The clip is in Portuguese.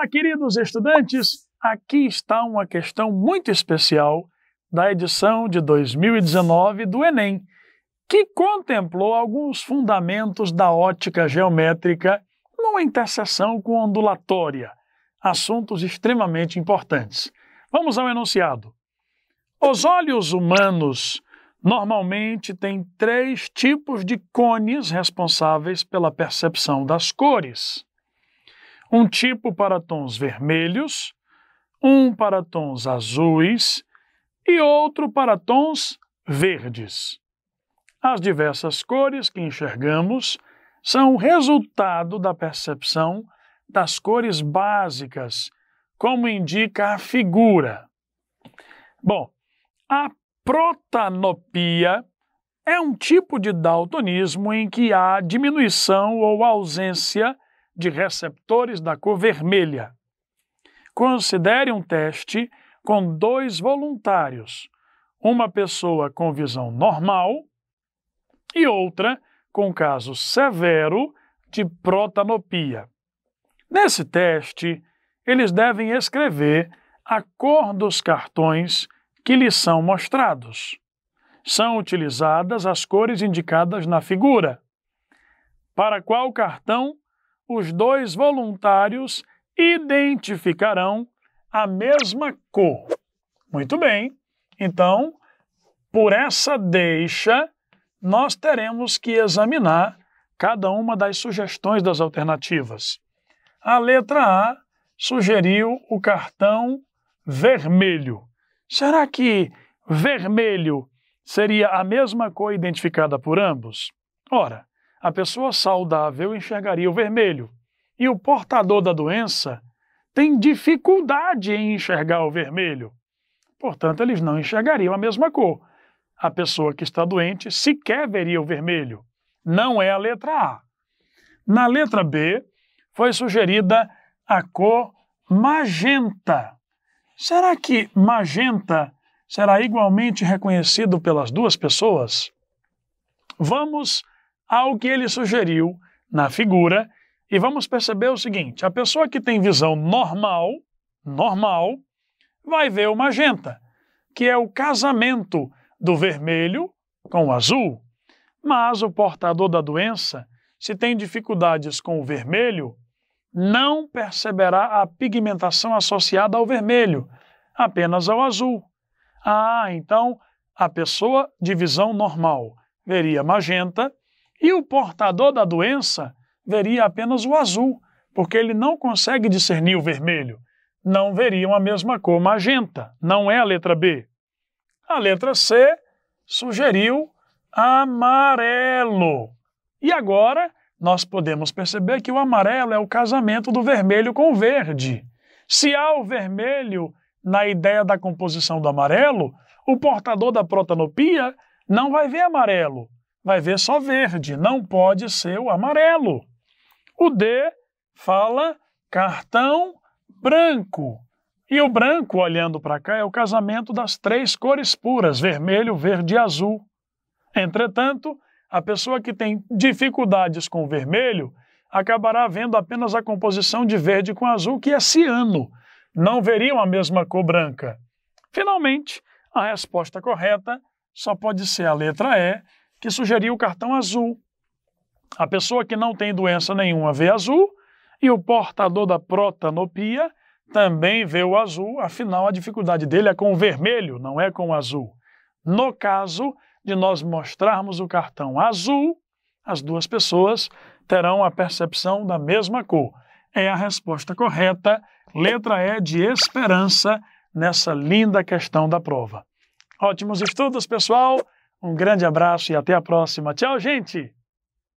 Olá, queridos estudantes! Aqui está uma questão muito especial da edição de 2019 do Enem, que contemplou alguns fundamentos da ótica geométrica numa interseção com ondulatória, assuntos extremamente importantes. Vamos ao enunciado. Os olhos humanos normalmente têm três tipos de cones responsáveis pela percepção das cores um tipo para tons vermelhos, um para tons azuis e outro para tons verdes. As diversas cores que enxergamos são resultado da percepção das cores básicas, como indica a figura. Bom, a protanopia é um tipo de daltonismo em que há diminuição ou ausência de receptores da cor vermelha. Considere um teste com dois voluntários, uma pessoa com visão normal e outra com caso severo de protanopia. Nesse teste, eles devem escrever a cor dos cartões que lhes são mostrados. São utilizadas as cores indicadas na figura. Para qual cartão os dois voluntários identificarão a mesma cor. Muito bem, então, por essa deixa, nós teremos que examinar cada uma das sugestões das alternativas. A letra A sugeriu o cartão vermelho. Será que vermelho seria a mesma cor identificada por ambos? Ora, a pessoa saudável enxergaria o vermelho e o portador da doença tem dificuldade em enxergar o vermelho. Portanto, eles não enxergariam a mesma cor. A pessoa que está doente sequer veria o vermelho. Não é a letra A. Na letra B, foi sugerida a cor magenta. Será que magenta será igualmente reconhecido pelas duas pessoas? Vamos ao que ele sugeriu na figura. E vamos perceber o seguinte: a pessoa que tem visão normal, normal, vai ver o magenta, que é o casamento do vermelho com o azul. Mas o portador da doença, se tem dificuldades com o vermelho, não perceberá a pigmentação associada ao vermelho, apenas ao azul. Ah, então a pessoa de visão normal veria magenta e o portador da doença veria apenas o azul, porque ele não consegue discernir o vermelho. Não veriam a mesma cor magenta, não é a letra B. A letra C sugeriu amarelo. E agora nós podemos perceber que o amarelo é o casamento do vermelho com o verde. Se há o vermelho na ideia da composição do amarelo, o portador da protanopia não vai ver amarelo, vai ver só verde, não pode ser o amarelo. O D fala cartão branco. E o branco, olhando para cá, é o casamento das três cores puras: vermelho, verde e azul. Entretanto, a pessoa que tem dificuldades com vermelho acabará vendo apenas a composição de verde com azul, que é ciano. Não veriam a mesma cor branca. Finalmente, a resposta correta só pode ser a letra E, que sugeriu o cartão azul. A pessoa que não tem doença nenhuma vê azul e o portador da protanopia também vê o azul, afinal a dificuldade dele é com o vermelho, não é com o azul. No caso de nós mostrarmos o cartão azul, as duas pessoas terão a percepção da mesma cor. É a resposta correta, letra E de esperança nessa linda questão da prova. Ótimos estudos, pessoal! Um grande abraço e até a próxima. Tchau, gente!